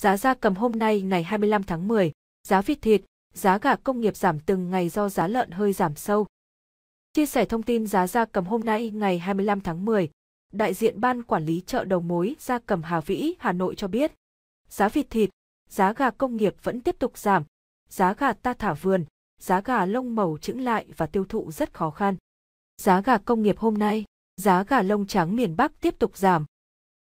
Giá gia cầm hôm nay ngày 25 tháng 10, giá vịt thịt, giá gà công nghiệp giảm từng ngày do giá lợn hơi giảm sâu. Chia sẻ thông tin giá gia cầm hôm nay ngày 25 tháng 10, đại diện Ban Quản lý chợ đầu mối gia cầm Hà Vĩ, Hà Nội cho biết, giá vịt thịt, giá gà công nghiệp vẫn tiếp tục giảm, giá gà ta thả vườn, giá gà lông màu trứng lại và tiêu thụ rất khó khăn. Giá gà công nghiệp hôm nay, giá gà lông trắng miền Bắc tiếp tục giảm,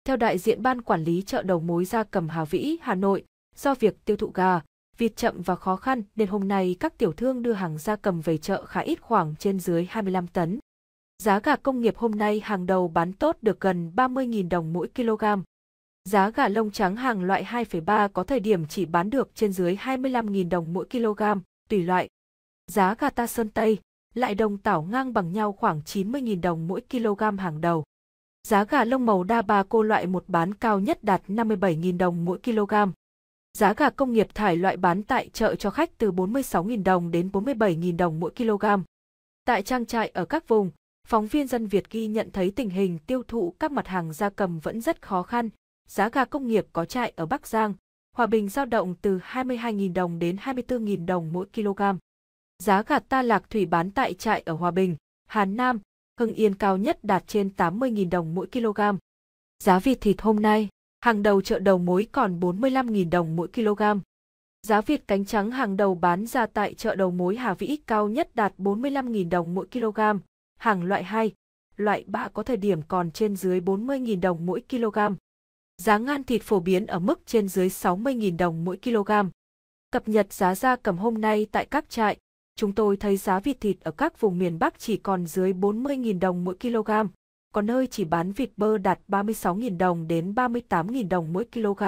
theo đại diện ban quản lý chợ đầu mối gia cầm Hà Vĩ, Hà Nội, do việc tiêu thụ gà, vịt chậm và khó khăn nên hôm nay các tiểu thương đưa hàng gia cầm về chợ khá ít khoảng trên dưới 25 tấn. Giá gà công nghiệp hôm nay hàng đầu bán tốt được gần 30.000 đồng mỗi kg. Giá gà lông trắng hàng loại 2,3 có thời điểm chỉ bán được trên dưới 25.000 đồng mỗi kg, tùy loại. Giá gà ta sơn Tây, lại đồng tảo ngang bằng nhau khoảng 90.000 đồng mỗi kg hàng đầu. Giá gà lông màu đa bà cô loại một bán cao nhất đạt 57.000 đồng mỗi kg. Giá gà công nghiệp thải loại bán tại chợ cho khách từ 46.000 đồng đến 47.000 đồng mỗi kg. Tại trang trại ở các vùng, phóng viên dân Việt ghi nhận thấy tình hình tiêu thụ các mặt hàng gia cầm vẫn rất khó khăn. Giá gà công nghiệp có trại ở Bắc Giang, Hòa Bình giao động từ 22.000 đồng đến 24.000 đồng mỗi kg. Giá gà ta lạc thủy bán tại trại ở Hòa Bình, Hà Nam, Hưng Yên cao nhất đạt trên 80.000 đồng mỗi kg. Giá vịt thịt hôm nay, hàng đầu chợ đầu mối còn 45.000 đồng mỗi kg. Giá vịt cánh trắng hàng đầu bán ra tại chợ đầu mối Hà Vĩ cao nhất đạt 45.000 đồng mỗi kg, hàng loại 2, loại 3 có thời điểm còn trên dưới 40.000 đồng mỗi kg. Giá ngan thịt phổ biến ở mức trên dưới 60.000 đồng mỗi kg. Cập nhật giá gia cầm hôm nay tại các trại, chúng tôi thấy giá vịt thịt ở các vùng miền Bắc chỉ còn dưới 40.000 đồng mỗi kg, có nơi chỉ bán vịt bơ đạt 36.000 đồng đến 38.000 đồng mỗi kg.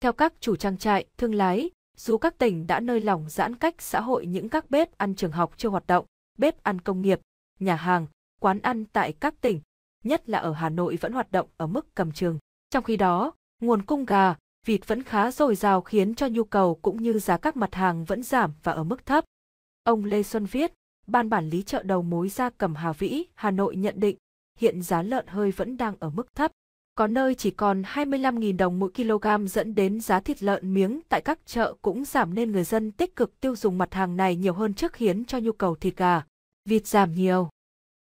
Theo các chủ trang trại, thương lái, dù các tỉnh đã nơi lỏng giãn cách xã hội những các bếp ăn trường học chưa hoạt động, bếp ăn công nghiệp, nhà hàng, quán ăn tại các tỉnh, nhất là ở Hà Nội vẫn hoạt động ở mức cầm trường. Trong khi đó, nguồn cung gà, vịt vẫn khá dồi dào khiến cho nhu cầu cũng như giá các mặt hàng vẫn giảm và ở mức thấp. Ông Lê Xuân viết, Ban Bản lý chợ đầu mối gia cầm Hà Vĩ, Hà Nội nhận định, hiện giá lợn hơi vẫn đang ở mức thấp. Có nơi chỉ còn 25.000 đồng mỗi kg dẫn đến giá thịt lợn miếng tại các chợ cũng giảm nên người dân tích cực tiêu dùng mặt hàng này nhiều hơn trước khiến cho nhu cầu thịt gà, vịt giảm nhiều.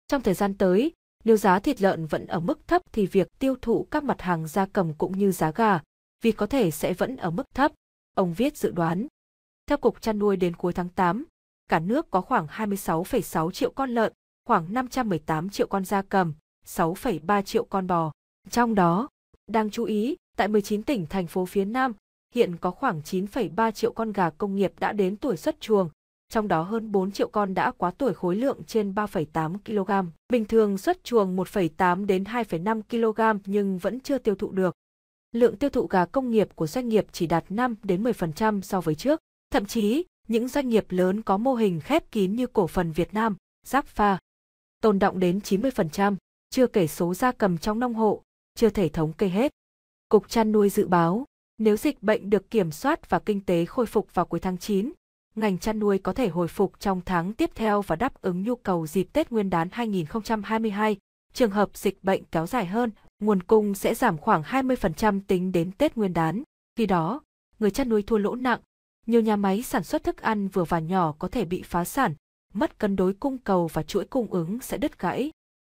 Trong thời gian tới, nếu giá thịt lợn vẫn ở mức thấp thì việc tiêu thụ các mặt hàng gia cầm cũng như giá gà, vịt có thể sẽ vẫn ở mức thấp, ông viết dự đoán. Theo Cục chăn nuôi đến cuối tháng 8, cả nước có khoảng 26,6 triệu con lợn, khoảng 518 triệu con da cầm, 6,3 triệu con bò. Trong đó, đang chú ý, tại 19 tỉnh thành phố phía Nam, hiện có khoảng 9,3 triệu con gà công nghiệp đã đến tuổi xuất chuồng, trong đó hơn 4 triệu con đã quá tuổi khối lượng trên 3,8 kg. Bình thường xuất chuồng 1,8 đến 2,5 kg nhưng vẫn chưa tiêu thụ được. Lượng tiêu thụ gà công nghiệp của doanh nghiệp chỉ đạt 5 đến 10% so với trước, thậm chí những doanh nghiệp lớn có mô hình khép kín như cổ phần Việt Nam, Giáp Pha, tồn động đến 90%, chưa kể số gia cầm trong nông hộ, chưa thể thống kê hết. Cục chăn nuôi dự báo, nếu dịch bệnh được kiểm soát và kinh tế khôi phục vào cuối tháng 9, ngành chăn nuôi có thể hồi phục trong tháng tiếp theo và đáp ứng nhu cầu dịp Tết Nguyên đán 2022. Trường hợp dịch bệnh kéo dài hơn, nguồn cung sẽ giảm khoảng 20% tính đến Tết Nguyên đán. Khi đó, người chăn nuôi thua lỗ nặng, nhiều nhà máy sản xuất thức ăn vừa và nhỏ có thể bị phá sản, mất cân đối cung cầu và chuỗi cung ứng sẽ đứt gãy,